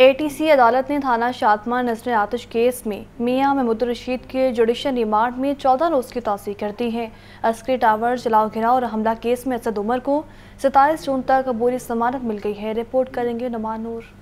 ATC अदालत ने थाना शातमा नजर आतश केस में मियां महमूद रशीद के जुडिशल रिमांड में चौदह रोज़ की तोसी कर दी है अस्करी टावर जलाव घिराव और हमला केस में असद उमर को सताईस जून तक अबूरी जमानत मिल गई है रिपोर्ट करेंगे नमानूर नूर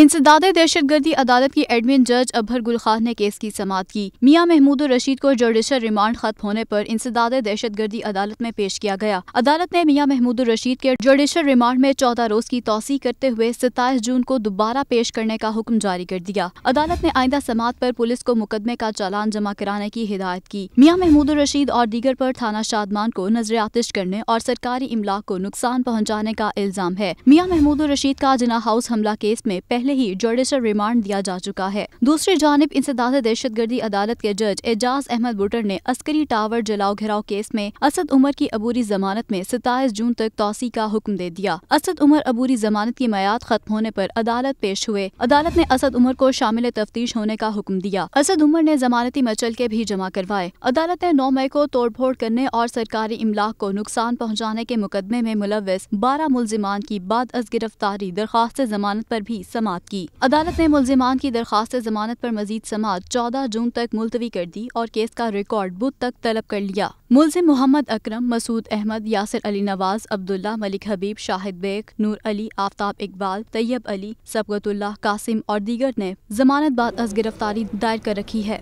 इंसदाद दहशतगर्दी अदालत की एडमिन जज अबहर गुल खान ने केस की समाप्त की मियाँ महमूद रशीद को जुडिशल रिमांड खत्म होने पर इंसदाद दहशत गर्दी अदालत में पेश किया गया अदालत ने मियाँ महमूद रशीद के जुडिशल रिमांड में चौदह रोज की तोसी करते हुए सताईस जून को दोबारा पेश करने का हुक्म जारी कर दिया अदालत ने आइंदा समात आरोप पुलिस को मुकदमे का चालान जमा कराने की हिदायत की मियाँ महमूद रशीद और दीगर आरोप थाना शादमान को नजर आतिश करने और सरकारी इमलाक को नुकसान पहुँचाने का इल्जाम है मियाँ महमूद रशीद का जिना हाउस हमला केस में पहले पहले ही जोडिशल रिमांड दिया जा चुका है दूसरी जानब इंसदाद दहशत गर्दी अदालत के जज एजाज अहमद बुटर ने अस्करी टावर जलाओ घिराव केस में असद उमर की अबूरी जमानत में सताईस जून तक तोसी का हुक्म दे दिया असद उमर अबूरी जमानत की मैयाद खत्म होने आरोप अदालत पेश हुए अदालत ने असद उमर को शामिल तफ्तीश होने का हुक्म दिया असद उमर ने जमानती मचल के भी जमा करवाए अदालत ने नौ मई को तोड़ फोड़ करने और सरकारी इमलाक को नुकसान पहुँचाने के मुकदमे में मुलविस बारह मुलजिमान की बाद अज गिरफ्तारी दरख्वास्त जमानत पर भी समाप्त समाप्त की अदालत ने मुलजिमान की दरखास्त जमानत पर मजीद समात चौदह जून तक मुलतवी कर दी और केस का रिकॉर्ड बुध तक तलब कर लिया मुलजिम मोहम्मद अकरम मसूद अहमद यासिर अली नवाज अब्दुल्ला मलिक हबीब शाहिद बेग नूर अली आफ्ताब इकबाल तैयब अली सबगतुल्ला कासिम और दीगर ने जमानत बाद अज गिरफ्तारी दायर कर रखी है